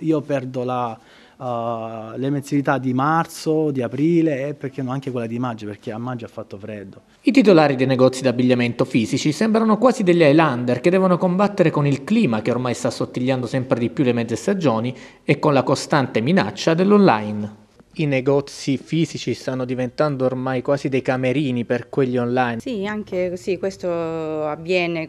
Io perdo la, uh, le mensilità di marzo, di aprile e perché no anche quella di maggio, perché a maggio ha fatto freddo. I titolari dei negozi d'abbigliamento fisici sembrano quasi degli Highlander che devono combattere con il clima che ormai sta assottigliando sempre di più le mezze stagioni e con la costante minaccia dell'online i negozi fisici stanno diventando ormai quasi dei camerini per quelli online. Sì, anche sì, questo avviene,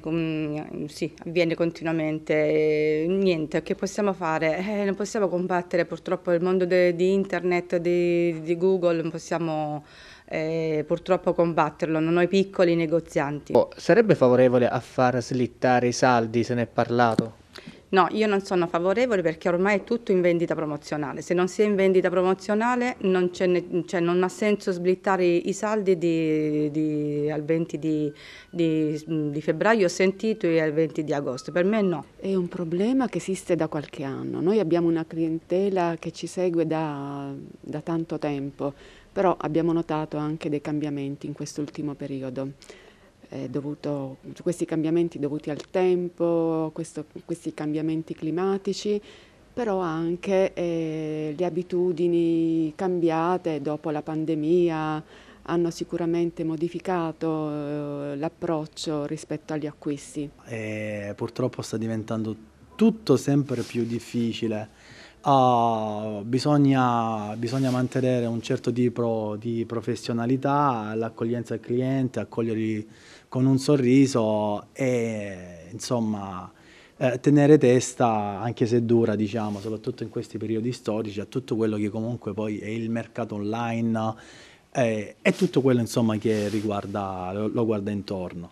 sì, avviene continuamente. Niente, che possiamo fare? Eh, non possiamo combattere purtroppo il mondo di internet, di, di Google, non possiamo... Eh, purtroppo combatterlo, non ho i piccoli negozianti. Oh, sarebbe favorevole a far slittare i saldi, se ne è parlato? No, io non sono favorevole perché ormai è tutto in vendita promozionale. Se non si è in vendita promozionale non, cioè non ha senso sblittare i saldi di, di, al 20 di, mm, di, febbraio, ho sentito, e al 20 di agosto. Per me no. È un problema che esiste da qualche anno. Noi abbiamo una clientela che ci segue da, da tanto tempo, però abbiamo notato anche dei cambiamenti in quest'ultimo periodo dovuto, questi cambiamenti dovuti al tempo, questo, questi cambiamenti climatici, però anche eh, le abitudini cambiate dopo la pandemia hanno sicuramente modificato eh, l'approccio rispetto agli acquisti. E eh, purtroppo sta diventando tutto sempre più difficile Uh, bisogna, bisogna, mantenere un certo tipo di professionalità, l'accoglienza al cliente, accoglierli con un sorriso e insomma eh, tenere testa, anche se dura, diciamo, soprattutto in questi periodi storici, a tutto quello che comunque poi è il mercato online eh, e tutto quello insomma, che riguarda, lo, lo guarda intorno.